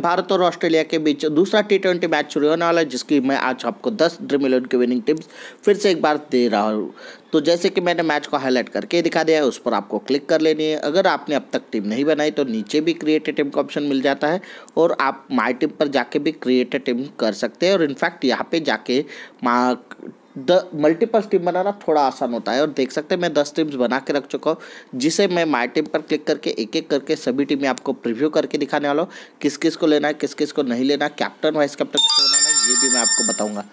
भारत और ऑस्ट्रेलिया के बीच दूसरा टी ट्वेंटी मैच शुरू होने वाला है जिसकी मैं आज आपको दस ड्रीम इलेवन की विनिंग टिप्स फिर से एक बार दे रहा हूँ तो जैसे कि मैंने मैच को हाईलाइट करके दिखा दिया है उस पर आपको क्लिक कर लेनी है अगर आपने अब तक टीम नहीं बनाई तो नीचे भी क्रिएट टीम का ऑप्शन मिल जाता है और आप माई टीम पर जाके भी क्रिएट टीम कर सकते हैं और इनफैक्ट यहाँ पे जाके द मल्टीपल टीम बनाना थोड़ा आसान होता है और देख सकते हैं मैं दस टीम्स बना के रख चुका हूँ जिसे मैं माई टीम पर क्लिक करके एक एक करके सभी टीमें आपको प्रिव्यू करके दिखाने वाला हूँ किस किस को लेना है किस किस को नहीं लेना कैप्टन वाइस कैप्टन किसको बनाना है ये भी मैं आपको बताऊँगा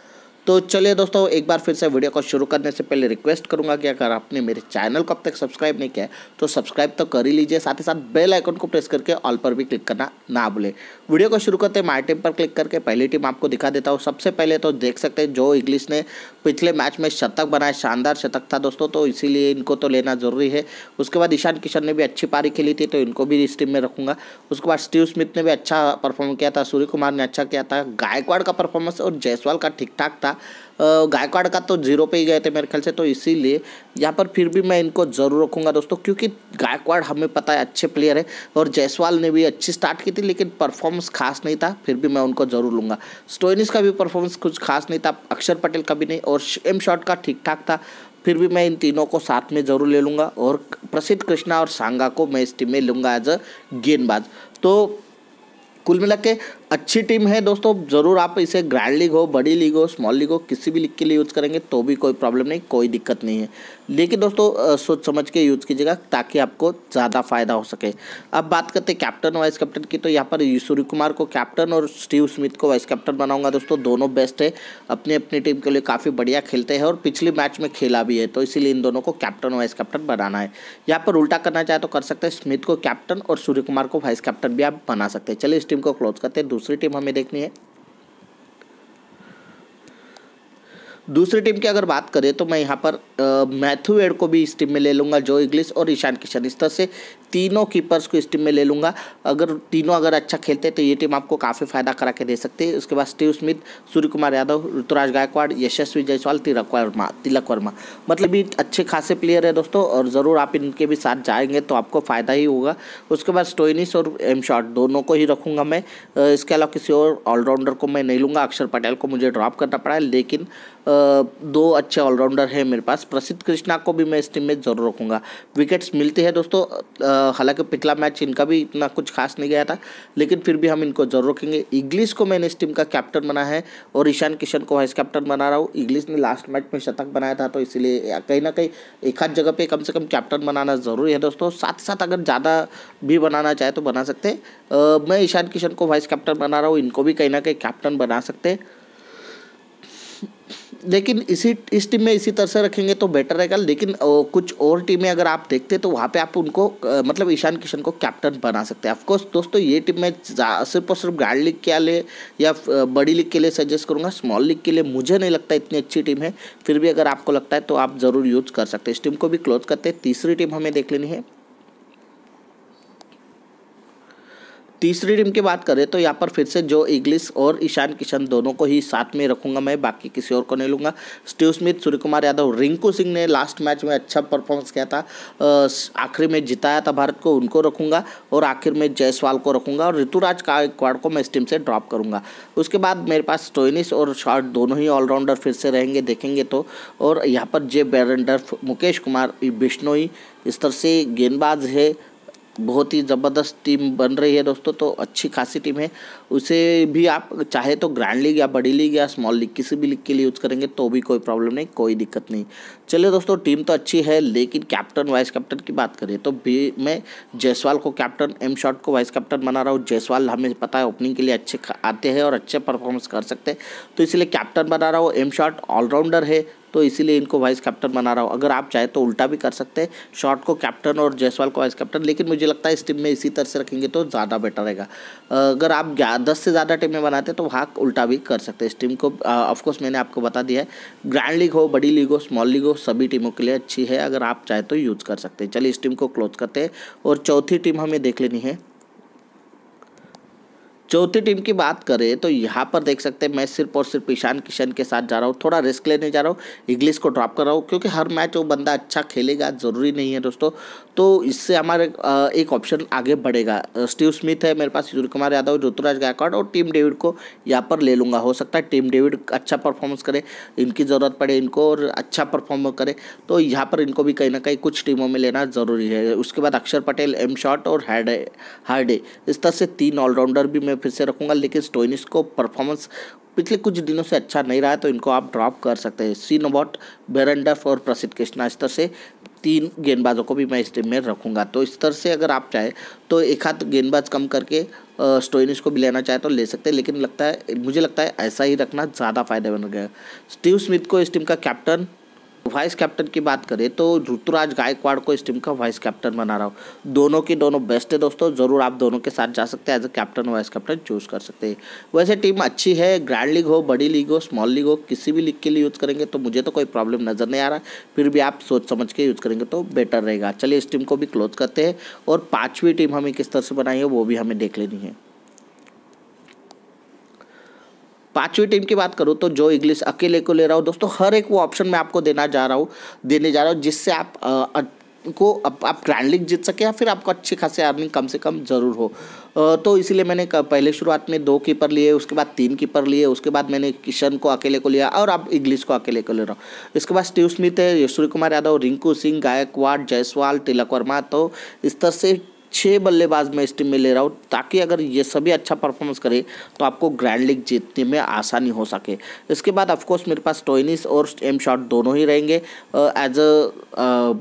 तो चलिए दोस्तों एक बार फिर से वीडियो को शुरू करने से पहले रिक्वेस्ट करूंगा कि अगर आपने मेरे चैनल को अब तक सब्सक्राइब नहीं किया है तो सब्सक्राइब तो कर ही लीजिए साथ ही साथ बेल आइकन को प्रेस करके ऑल पर भी क्लिक करना ना भूलें वीडियो को शुरू करते हैं माई टीम पर क्लिक करके पहली टीम आपको दिखा देता हूँ सबसे पहले तो देख सकते हैं जो इंग्लिश ने पिछले मैच में शतक बनाए शानदार शतक था दोस्तों तो इसीलिए इनको तो लेना ज़रूरी है उसके बाद ईशान किशन ने भी अच्छी पारी खेली थी तो इनको भी इस टीम में रखूँगा उसके बाद स्टीव स्मिथ ने भी अच्छा परफॉर्म किया था सूर्य कुमार ने अच्छा किया था गायकवाड़ का परफॉर्मेंस और जयसवाल का ठीक ठाक था गायकवाड़ का तो जीरो पे ही गए थे मेरे ख्याल से तो इसीलिए यहाँ पर फिर भी मैं इनको ज़रूर रखूँगा दोस्तों क्योंकि गायकवाड़ हमें पता है अच्छे प्लेयर है और जायसवाल ने भी अच्छी स्टार्ट की थी लेकिन परफॉर्मेंस खास नहीं था फिर भी मैं उनको ज़रूर लूँगा स्टोइनिस का भी परफॉर्मेंस कुछ खास नहीं था अक्षर पटेल का भी नहीं और एम शॉट का ठीक ठाक था फिर भी मैं इन तीनों को साथ में ज़रूर ले लूँगा और प्रसिद्ध कृष्णा और सांगा को मैं इस टीम में लूँगा एज अ गेंदबाज तो कुल मिला के अच्छी टीम है दोस्तों ज़रूर आप इसे ग्रैंड लीग हो बड़ी लीग हो स्मॉल लीग हो किसी भी लीग के लिए यूज़ करेंगे तो भी कोई प्रॉब्लम नहीं कोई दिक्कत नहीं है लेकिन दोस्तों सोच समझ के यूज़ कीजिएगा ताकि आपको ज़्यादा फ़ायदा हो सके अब बात करते हैं कैप्टन वाइस कैप्टन की तो यहाँ पर सूर्य कुमार को कैप्टन और स्टीव स्मिथ को वाइस कैप्टन बनाऊंगा दोस्तों दोनों बेस्ट है अपनी अपनी टीम के लिए काफ़ी बढ़िया खेलते हैं और पिछले मैच में खेला भी है तो इसीलिए इन दोनों को कैप्टन वाइस कैप्टन बनाना है यहाँ पर उल्टा करना चाहे तो कर सकते हैं स्मिथ को कैप्टन और सूर्य कुमार को वाइस कैप्टन भी आप बना सकते हैं चलिए इस टीम को क्लोज करते हैं दूसरी टीम हमें देखनी है दूसरी टीम की अगर बात करें तो मैं यहाँ पर मैथ्यू एड को भी इस टीम में ले लूँगा जो इंग्लिश और ईशान किशन इस तरह से तीनों कीपर्स को इस टीम में ले लूँगा अगर तीनों अगर अच्छा खेलते हैं तो ये टीम आपको काफ़ी फ़ायदा करा के दे सकती है उसके बाद स्टीव स्मिथ सूर्य कुमार यादव ऋतुराज गायकवाड़ यशस्वी जायसवाल तिलक वर्मा तिलक वर्मा मतलब ये अच्छे खासे प्लेयर है दोस्तों और ज़रूर आप इनके भी साथ जाएंगे तो आपको फ़ायदा ही होगा उसके बाद स्टोइनिस और एम शॉट दोनों को ही रखूँगा मैं इसके अलावा किसी और ऑलराउंडर को मैं नहीं लूँगा अक्षर पटेल को मुझे ड्रॉप करना पड़ा है लेकिन दो अच्छे ऑलराउंडर हैं मेरे पास प्रसिद्ध कृष्णा को भी मैं इस टीम में ज़रूर रखूँगा विकेट्स मिलते हैं दोस्तों हालांकि पिछला मैच इनका भी इतना कुछ खास नहीं गया था लेकिन फिर भी हम इनको ज़रूर रखेंगे इंग्लिश को मैंने इस टीम का कैप्टन बना है और ईशान किशन को वाइस कैप्टन बना रहा हूँ इंग्लिश ने लास्ट मैच में शतक बनाया था तो इसीलिए कहीं ना कहीं एक आध जगह पर कम से कम कैप्टन बनाना ज़रूरी है दोस्तों साथ साथ अगर ज़्यादा भी बनाना चाहे तो बना सकते हैं मैं ईशान किशन को वाइस कैप्टन बना रहा हूँ इनको भी कहीं ना कहीं कैप्टन बना सकते हैं लेकिन इसी इस टीम में इसी तरह से रखेंगे तो बेटर रहेगा लेकिन कुछ और टीमें अगर आप देखते तो वहाँ पे आप उनको मतलब ईशान किशन को कैप्टन बना सकते हैं ऑफकोर्स दोस्तों ये टीम में सिर्फ और सिर्फ ग्रैंड लीग के लिए या बड़ी लीग के लिए सजेस्ट करूँगा स्मॉल लीग के लिए मुझे नहीं लगता इतनी अच्छी टीम है फिर भी अगर आपको लगता है तो आप ज़रूर यूज़ कर सकते हैं इस टीम को भी क्लोज करते हैं तीसरी टीम हमें देख लेनी है तीसरी टीम की बात करें तो यहाँ पर फिर से जो इग्लिस और ईशान किशन दोनों को ही साथ में रखूंगा मैं बाकी किसी और को नहीं लूँगा स्टीव स्मिथ सूर्य कुमार यादव रिंकू सिंह ने लास्ट मैच में अच्छा परफॉर्मेंस किया था आखिरी में जिताया था भारत को उनको रखूँगा और आखिर में जयसवाल को रखूँगा और ऋतुराज गायकवाड़ को मैं इस टीम से ड्रॉप करूँगा उसके बाद मेरे पास स्टोइनिस और शॉर्ट दोनों ही ऑलराउंडर फिर से रहेंगे देखेंगे तो और यहाँ पर जे बैरेंडर मुकेश कुमार बिश्नोई इस तरह से गेंदबाज है बहुत ही ज़बरदस्त टीम बन रही है दोस्तों तो अच्छी खासी टीम है उसे भी आप चाहे तो ग्रैंड लीग या बड़ी लीग या स्मॉल लीग किसी भी लीग के लिए यूज़ करेंगे तो भी कोई प्रॉब्लम नहीं कोई दिक्कत नहीं चलिए दोस्तों टीम तो अच्छी है लेकिन कैप्टन वाइस कैप्टन की बात करें तो भी मैं जयसवाल को कैप्टन एम शॉट को वाइस कैप्टन बना रहा हूँ जयसवाल हमें पता है ओपनिंग के लिए अच्छे आते हैं और अच्छे परफॉर्मेंस कर सकते हैं तो इसलिए कैप्टन बना रहा हूँ एम शॉट ऑलराउंडर है तो इसीलिए इनको वाइस कैप्टन बना रहा हूँ अगर आप चाहे तो उल्टा भी कर सकते हैं शॉर्ट को कैप्टन और जयसवाल को वाइस कैप्टन लेकिन मुझे लगता है इस टीम में इसी तरह से रखेंगे तो ज़्यादा बेटर रहेगा अगर आप दस से ज़्यादा टीमें बनाते तो वहाँ उल्टा भी कर सकते हैं इस टीम को ऑफकोर्स मैंने आपको बता दिया है ग्रैंड लीग हो बड़ी लीग हो स्मॉल लीग हो सभी टीमों के लिए अच्छी है अगर आप चाहे तो यूज़ कर सकते हैं चलिए इस टीम को क्लोज करते हैं और चौथी टीम हमें देख लेनी है चौथी टीम की बात करें तो यहाँ पर देख सकते हैं मैं सिर्फ और सिर्फ ईशान किशन के साथ जा रहा हूँ थोड़ा रिस्क लेने जा रहा हूँ इंग्लिश को ड्रॉप कर रहा हूँ क्योंकि हर मैच वो बंदा अच्छा खेलेगा ज़रूरी नहीं है दोस्तों तो इससे हमारे एक ऑप्शन आगे बढ़ेगा स्टीव स्मिथ है मेरे पास सूर्य कुमार यादव ऋतुराज गायकवाड़ और टीम डेविड को यहाँ पर ले लूँगा हो सकता है टीम डेविड अच्छा परफॉर्मेंस करे इनकी ज़रूरत पड़े इनको और अच्छा परफॉर्म करे तो यहाँ पर इनको भी कहीं ना कहीं कुछ टीमों में लेना ज़रूरी है उसके बाद अक्षर पटेल एम शॉट और हार्डे हार्डे इस तरह से तीन ऑलराउंडर भी मैं फिर से रखूँगा लेकिन स्टोइनिस को परफॉर्मेंस पिछले कुछ दिनों से अच्छा नहीं रहा है तो इनको आप ड्रॉप कर सकते हैं सीन नोबॉट बेरेंडफ और प्रसिद्ध कृष्णा इस तरह से तीन गेंदबाजों को भी मैं इस टीम में रखूँगा तो इस तरह से अगर आप चाहें तो एक हाथ गेंदबाज कम करके स्टोइनिस को भी लेना चाहे तो ले सकते हैं लेकिन लगता है मुझे लगता है ऐसा ही रखना ज़्यादा फायदेमंद रहेगा स्टीव स्मिथ को इस टीम का कैप्टन वाइस कैप्टन की बात करें तो ऋतुराज गायकवाड़ को इस टीम का वाइस कैप्टन बना रहा हूँ दोनों की दोनों बेस्ट है दोस्तों ज़रूर आप दोनों के साथ जा सकते हैं as a captain vice captain choose कर सकते हैं वैसे टीम अच्छी है ग्रैंड लीग हो बड़ी लीग हो स्मॉल लीग हो किसी भी लीग के लिए यूज़ करेंगे तो मुझे तो कोई प्रॉब्लम नज़र नहीं आ रहा फिर भी आप सोच समझ के यूज़ करेंगे तो बेटर रहेगा चलिए इस टीम को भी क्लोज करते हैं और पाँचवीं टीम हमें किस तरह से बनाई है वो भी हमें देख लेनी है पांचवी टीम की बात करूँ तो जो इंग्लिश अकेले को ले रहा हूँ दोस्तों हर एक वो ऑप्शन मैं आपको देना जा रहा हूँ देने जा रहा हूँ जिससे आप को आप, आप ग्रैंड लीग जीत सके या फिर आपको अच्छी खासी अर्निंग कम से कम ज़रूर हो तो इसीलिए मैंने पहले शुरुआत में दो कीपर लिए उसके बाद तीन कीपर लिए उसके बाद मैंने किशन को अकेले को लिया और अब इंग्लिश को अकेले को ले रहा हूँ इसके बाद स्टीव स्मिथ है सूर्य कुमार यादव रिंकू सिंह गायकवाड़ जयसवाल तिलक वर्मा तो इस तरह से छः बल्लेबाज मैं इस टीम में ले रहा हूँ ताकि अगर ये सभी अच्छा परफॉर्मेंस करे तो आपको ग्रैंड लीग जीतने में आसानी हो सके इसके बाद ऑफकोर्स मेरे पास टोइनिस और एम शॉट दोनों ही रहेंगे एज अ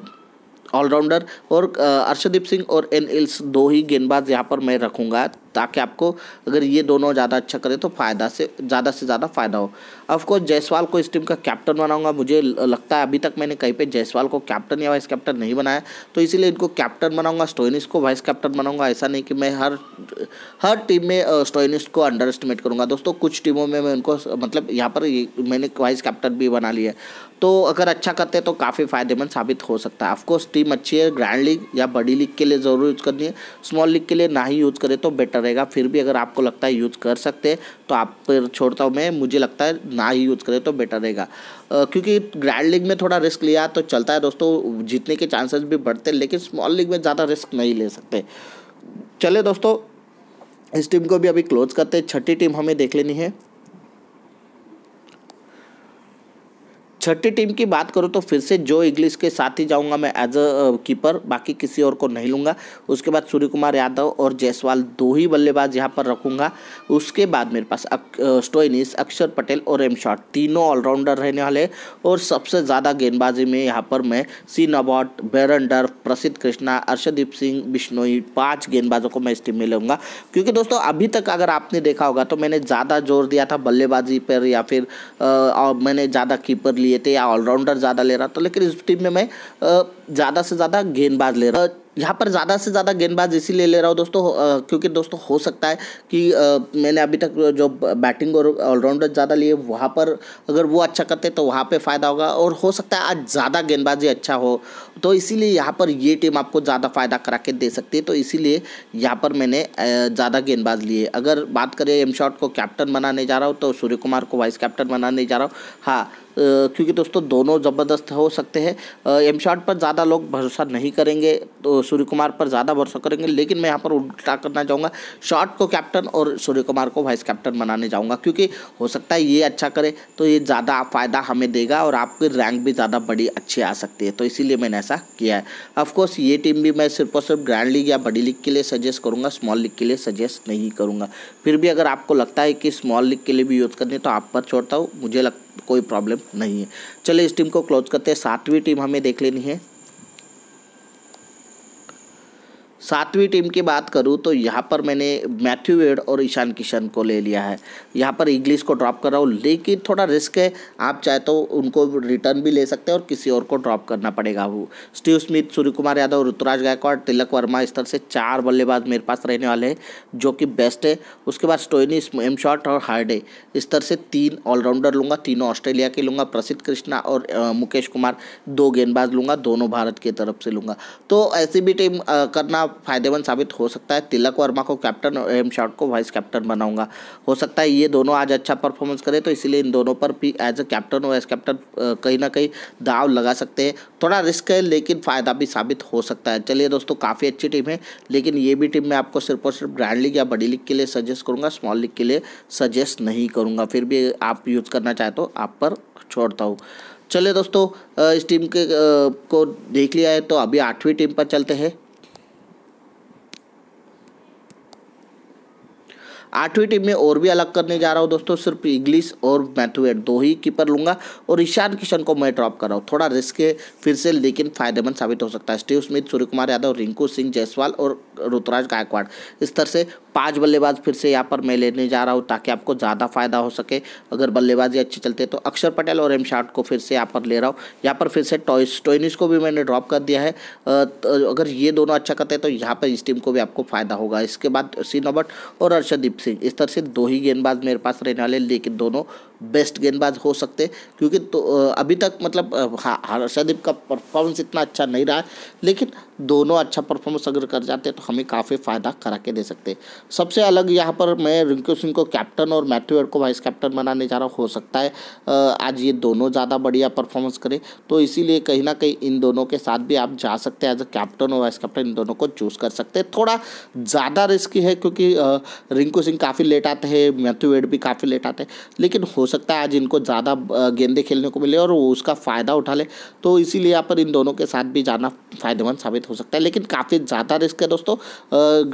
ऑलराउंडर और अर्शदीप सिंह और एन इल्स दो ही गेंदबाज यहाँ पर मैं रखूँगा ताकि आपको अगर ये दोनों ज़्यादा अच्छा करें तो फ़ायदा से ज़्यादा से ज़्यादा फ़ायदा हो ऑफकोर्स जायसवाल को इस टीम का कैप्टन बनाऊंगा मुझे लगता है अभी तक मैंने कहीं पे जयसवाल को कैप्टन या वाइस कैप्टन नहीं बनाया तो इसीलिए इनको कैप्टन बनाऊंगा स्टोइनिस को वाइस कैप्टन बनाऊंगा ऐसा नहीं कि मैं हर हर टीम में स्टोइनिस को अंडर एस्टिमेट करूँगा दोस्तों कुछ टीमों में मैं उनको मतलब यहाँ पर मैंने वाइस कैप्टन भी बना लिया तो अगर अच्छा करते तो काफ़ी फ़ायदेमंद साबित हो सकता है ऑफकोर्स टीम अच्छी है ग्रैंड लीग या बड़ी लीग के लिए ज़रूर यूज़ करनी है स्मॉल लीग के लिए ना ही यूज़ करें तो बेटर है रहेगा फिर भी अगर आपको लगता है यूज़ कर सकते तो आप पर छोड़ता हूँ मैं मुझे लगता है ना ही यूज़ करें तो बेटर रहेगा क्योंकि ग्रैंड लीग में थोड़ा रिस्क लिया तो चलता है दोस्तों जीतने के चांसेस भी बढ़ते हैं लेकिन स्मॉल लीग में ज़्यादा रिस्क नहीं ले सकते चले दोस्तों इस टीम को भी अभी क्लोज करते हैं छठी टीम हमें देख लेनी है छठी टीम की बात करूँ तो फिर से जो इंग्लिश के साथ ही जाऊँगा मैं एज अ कीपर बाकी किसी और को नहीं लूँगा उसके बाद सूर्य कुमार यादव और जयसवाल दो ही बल्लेबाज यहाँ पर रखूँगा उसके बाद मेरे पास अक, स्टोइनिस uh, अक्षर पटेल और एम शॉट तीनों ऑलराउंडर रहने वाले और सबसे ज़्यादा गेंदबाजी में यहाँ पर मैं सी नबॉट डर्फ प्रसिद्ध कृष्णा अर्षदीप सिंह बिश्नोई पाँच गेंदबाजों को मैं इस टीम में लूँगा क्योंकि दोस्तों अभी तक अगर आपने देखा होगा तो मैंने ज़्यादा जोर दिया था बल्लेबाजी पर या फिर uh, मैंने ज़्यादा कीपर लिया लिए थे या ऑलराउंडर ज़्यादा ले रहा था लेकिन इस टीम में मैं ज़्यादा से ज़्यादा गेंदबाज ले रहा यहाँ पर ज़्यादा से ज़्यादा गेंदबाज इसीलिए ले रहा हूँ दोस्तों क्योंकि दोस्तों हो सकता है कि मैंने अभी तक जो बैटिंग और ऑलराउंडर ज़्यादा लिए वहाँ पर अगर वो अच्छा करते तो वहाँ पे फ़ायदा होगा और हो सकता है आज ज़्यादा गेंदबाजी अच्छा हो तो इसीलिए यहाँ पर ये टीम आपको ज़्यादा फ़ायदा करा के दे सकती है तो इसीलिए यहाँ पर मैंने ज़्यादा गेंदबाज लिए अगर बात करें एम शॉट को कैप्टन बनाने जा रहा हूँ तो सूर्य कुमार को वाइस कैप्टन बनाने जा रहा हूँ हाँ क्योंकि दोस्तों दोनों ज़बरदस्त हो सकते हैं एम शॉट पर ज़्यादा लोग भरोसा नहीं करेंगे तो सूर्य कुमार पर ज़्यादा भरोसा करेंगे लेकिन मैं यहाँ पर उल्टा करना चाहूँगा शॉर्ट को कैप्टन और सूर्य कुमार को वाइस कैप्टन बनाने जाऊँगा क्योंकि हो सकता है ये अच्छा करे तो ये ज़्यादा फ़ायदा हमें देगा और आपकी रैंक भी ज़्यादा बड़ी अच्छी आ सकती है तो इसीलिए मैंने ऐसा किया है ऑफकोर्स ये टीम भी मैं सिर्फ और सिर्फ ग्रैंड लीग या बड़ी लीग के लिए सजेस्ट करूँगा स्मॉल लीग के लिए सजेस्ट नहीं करूँगा फिर भी अगर आपको लगता है कि स्मॉल लीग के लिए भी यूज़ करनी है तो आप पर छोड़ता हूँ मुझे लग कोई प्रॉब्लम नहीं है चलिए इस टीम को क्लोज करते हैं सातवीं टीम हमें देख लेनी है सातवीं टीम की बात करूँ तो यहाँ पर मैंने मैथ्यू वेड और ईशान किशन को ले लिया है यहाँ पर इंग्लिश को ड्रॉप कर रहा हूँ लेकिन थोड़ा रिस्क है आप चाहे तो उनको रिटर्न भी ले सकते हैं और किसी और को ड्रॉप करना पड़ेगा वो स्टीव स्मिथ सूर्य कुमार यादव ऋतुराज गायकवाड़ तिलक वर्मा इस तरह से चार बल्लेबाज मेरे पास रहने वाले हैं जो कि बेस्ट है उसके बाद स्टोइनी एम शॉट और हार्डे इस तरह से तीन ऑलराउंडर लूँगा तीनों ऑस्ट्रेलिया के लूँगा प्रसिद्ध कृष्णा और मुकेश कुमार दो गेंदबाज लूँगा दोनों भारत की तरफ से लूँगा तो ऐसी भी टीम करना फायदेमंद साबित हो सकता है तिलक वर्मा को कैप्टन और एम शॉट को वाइस कैप्टन बनाऊंगा हो सकता है ये दोनों आज अच्छा परफॉर्मेंस करें तो इसीलिए इन दोनों पर भी एज ए कैप्टन और एज कैप्टन कहीं ना कहीं दाव लगा सकते हैं थोड़ा रिस्क है लेकिन फ़ायदा भी साबित हो सकता है चलिए दोस्तों काफ़ी अच्छी टीम है लेकिन ये भी टीम मैं आपको सिर्फ और सिर्फ ग्रैंड लीग या बड़ी लीग के लिए सजेस्ट करूँगा स्मॉल लीग के लिए सजेस्ट नहीं करूँगा फिर भी आप यूज़ करना चाहे तो आप पर छोड़ता हूँ चलिए दोस्तों इस टीम के को देख लिया है तो अभी आठवीं टीम पर चलते हैं आठवीं टीम में और भी अलग करने जा रहा हूँ दोस्तों सिर्फ इंग्लिश और मैथुएट दो ही कीपर लूँगा और ईशान किशन को मैं ड्रॉप कर रहा हूँ थोड़ा रिस्क है फिर से लेकिन फायदेमंद साबित हो सकता है स्टीव स्मिथ सूर्य कुमार यादव रिंकू सिंह जयसवाल और ऋतुराज गायकवाड़ इस तरह से पाँच बल्लेबाज फिर से यहाँ पर मैं लेने जा रहा हूँ ताकि आपको ज़्यादा फ़ायदा हो सके अगर बल्लेबाजी अच्छी चलते तो अक्षर पटेल और एम शार्ट को फिर से यहाँ पर ले रहा हूँ यहाँ पर फिर से टॉइस टोइनिस को भी मैंने ड्रॉप कर दिया है तो अगर ये दोनों अच्छा करते हैं तो यहाँ पर इस टीम को भी आपको फ़ायदा होगा इसके बाद सीनोबट और अर्षदीप सिंह इस तरह से दो ही गेंदबाज मेरे पास रहने वाले लेकिन दोनों बेस्ट गेंदबाज हो सकते क्योंकि तो अभी तक मतलब हाँ हर्षदीप का परफॉर्मेंस इतना अच्छा नहीं रहा लेकिन दोनों अच्छा परफॉर्मेंस अगर कर जाते तो हमें काफ़ी फ़ायदा करा के दे सकते सबसे अलग यहाँ पर मैं रिंकू सिंह को कैप्टन और मैथ्यू एड को वाइस कैप्टन बनाने जा रहा हो सकता है आज ये दोनों ज़्यादा बढ़िया परफॉर्मेंस करें तो इसीलिए कहीं ना कहीं इन दोनों के साथ भी आप जा सकते हैं एज अ कैप्टन और वाइस कैप्टन इन दोनों को चूज़ कर सकते हैं थोड़ा ज़्यादा रिस्की है क्योंकि रिंकू सिंह काफ़ी लेट आते हैं मैथ्यू एड भी काफ़ी लेट आते हैं लेकिन हो सकता है आज इनको ज़्यादा गेंदे खेलने को मिले और वो उसका फ़ायदा उठा ले तो इसीलिए यहाँ पर इन दोनों के साथ भी जाना फ़ायदेमंद साबित हो सकता है लेकिन काफ़ी ज़्यादा रिस्क है दोस्तों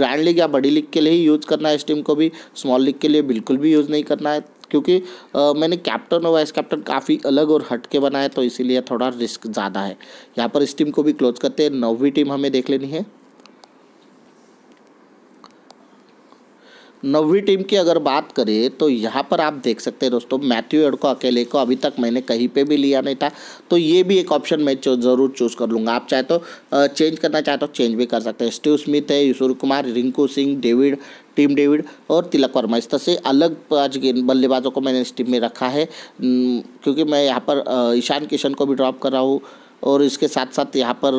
ग्रैंड लीग या बड़ी लीग के लिए ही यूज़ करना है इस टीम को भी स्मॉल लीग के लिए बिल्कुल भी यूज़ नहीं करना है क्योंकि आ, मैंने कैप्टन और वाइस कैप्टन काफ़ी अलग और हट के बनाया तो इसीलिए थोड़ा रिस्क ज़्यादा है यहाँ पर इस टीम को भी क्लोज करते हैं नौवीं टीम हमें देख लेनी है नवी टीम की अगर बात करें तो यहाँ पर आप देख सकते हैं दोस्तों मैथ्यू एड को अकेले को अभी तक मैंने कहीं पे भी लिया नहीं था तो ये भी एक ऑप्शन मैं ज़रूर चूज़ कर लूँगा आप चाहे तो चेंज करना चाहे तो चेंज भी कर सकते हैं स्टीव स्मिथ है यशूर Kumar Rinku Singh David Tim David और तिलक वर्मा इस तरह से अलग पाँच गेंद बल्लेबाजों को मैंने इस टीम में रखा है क्योंकि मैं यहाँ पर ईशान किशन को भी ड्रॉप कर रहा हूँ और इसके साथ साथ यहाँ पर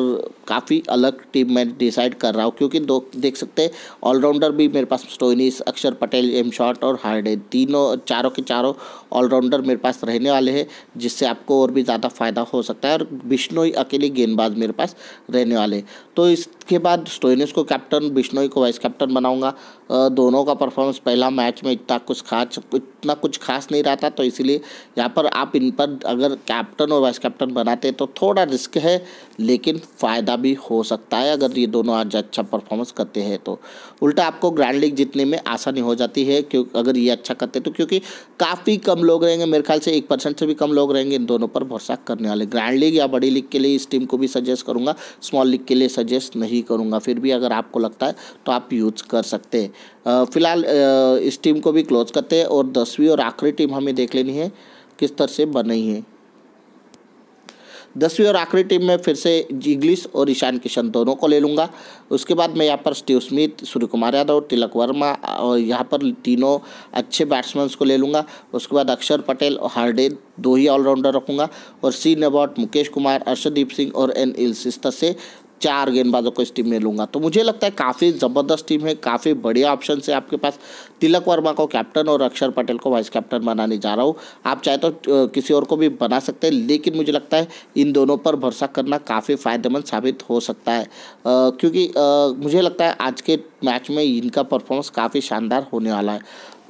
काफ़ी अलग टीम मैं डिसाइड कर रहा हूँ क्योंकि दो देख सकते हैं ऑलराउंडर भी मेरे पास Stoinis Axar Patel M Short और हार्डे तीनों चारों के चारों ऑलराउंडर मेरे पास रहने वाले हैं जिससे आपको और भी ज़्यादा फ़ायदा हो सकता है और बिश्नोई अकेले गेंदबाज मेरे पास रहने वाले तो इस इसके बाद स्टोइनिस को कैप्टन बिश्नोई को वाइस कैप्टन बनाऊंगा दोनों का परफॉर्मेंस पहला मैच में इतना कुछ खास इतना कुछ खास नहीं रहा था तो इसीलिए यहाँ पर आप इन पर अगर कैप्टन और वाइस कैप्टन बनाते तो थोड़ा रिस्क है लेकिन फ़ायदा भी हो सकता है अगर ये दोनों आज अच्छा परफॉर्मेंस करते हैं तो उल्टा आपको ग्रैंड लीग जीतने में आसानी हो जाती है क्यों अगर ये अच्छा करते तो क्योंकि काफ़ी कम लोग रहेंगे मेरे ख्याल से एक परसेंट से भी कम लोग रहेंगे इन दोनों पर भरोसा करने वाले ग्रैंड लीग या बड़ी लीग के लिए इस टीम को भी सजेस्ट करूँगा स्मॉल लीग के लिए सजेस्ट नहीं ही करूँगा फिर भी अगर आपको लगता है तो आप यूज कर सकते हैं फिलहाल इस टीम को भी क्लोज करते हैं और दसवीं और आखिरी टीम हमें देख लेनी है किस तरह से बनी है दसवीं और आखिरी टीम में फिर से इंग्लिश और ईशान किशन दोनों को ले लूँगा उसके बाद मैं यहाँ पर स्टीव स्मिथ सूर्य कुमार यादव तिलक वर्मा और यहाँ पर तीनों अच्छे बैट्समैन को ले लूँगा उसके बाद अक्षर पटेल और हार्डे दो ही ऑलराउंडर रखूँगा और सी नबॉट मुकेश कुमार अर्षदीप सिंह और एन इल्स इस तरह से चार गेंदबाजों को इस टीम में लूंगा तो मुझे लगता है काफ़ी ज़बरदस्त टीम है काफ़ी बढ़िया ऑप्शन है आपके पास तिलक वर्मा को कैप्टन और अक्षर पटेल को वाइस कैप्टन बनाने जा रहा हूँ आप चाहे तो किसी और को भी बना सकते हैं लेकिन मुझे लगता है इन दोनों पर भरोसा करना काफ़ी फ़ायदेमंद साबित हो सकता है क्योंकि मुझे लगता है आज के मैच में इनका परफॉर्मेंस काफ़ी शानदार होने वाला है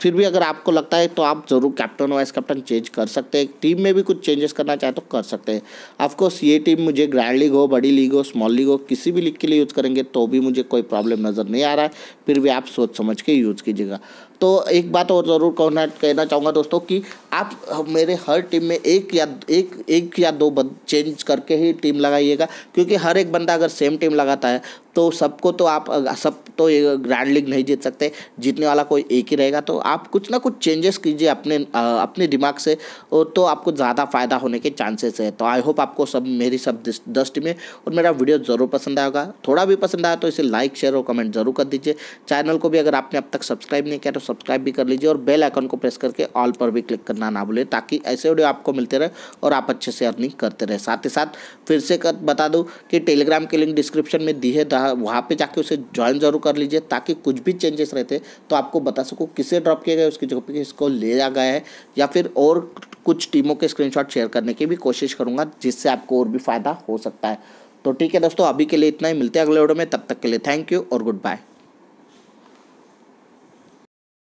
फिर भी अगर आपको लगता है तो आप ज़रूर कैप्टन वाइस कैप्टन चेंज कर सकते हैं टीम में भी कुछ चेंजेस करना चाहे तो कर सकते हैं ऑफकोर्स ये टीम मुझे ग्रैंड लीग हो बड़ी लीग हो स्मॉल लीग हो किसी भी लीग के लिए यूज़ करेंगे तो भी मुझे कोई प्रॉब्लम नज़र नहीं आ रहा है फिर भी आप सोच समझ के यूज़ कीजिएगा तो एक बात और ज़रूर कहना कहना चाहूँगा दोस्तों कि आप मेरे हर टीम में एक या एक एक या दो चेंज करके ही टीम लगाइएगा क्योंकि हर एक बंदा अगर सेम टीम लगाता है तो सबको तो आप सब तो ग्रैंड लीग नहीं जीत सकते जीतने वाला कोई एक ही रहेगा तो आप कुछ ना कुछ चेंजेस कीजिए अपने अपने दिमाग से और तो आपको ज़्यादा फ़ायदा होने के चांसेस है तो आई होप आपको सब मेरी सब दृष्टि में और मेरा वीडियो ज़रूर पसंद आएगा थोड़ा भी पसंद आया तो इसे लाइक शेयर और कमेंट जरूर कर दीजिए चैनल को भी अगर आपने अब तक सब्सक्राइब नहीं किया तो सब्सक्राइब भी कर लीजिए और बेल आइकन को प्रेस करके ऑल पर भी क्लिक करना ना भूलें ताकि ऐसे वीडियो आपको मिलते रहे और आप अच्छे से अर्निंग करते रहे साथ ही साथ फिर से कर बता दूँ कि टेलीग्राम के लिंक डिस्क्रिप्शन में दी है तो वहाँ वहाँ पे जाके उसे ज्वाइन जरूर कर लीजिए ताकि कुछ भी चेंजेस रहते तो आपको बता सको किसे ड्रॉप किया गया उसकी जगह पे किसको जा गया है या फिर और कुछ टीमों के स्क्रीनशॉट शेयर करने की भी कोशिश करूँगा जिससे आपको और भी फ़ायदा हो सकता है तो ठीक है दोस्तों अभी के लिए इतना ही मिलते हैं अगले वीडियो में तब तक के लिए थैंक यू और गुड बाय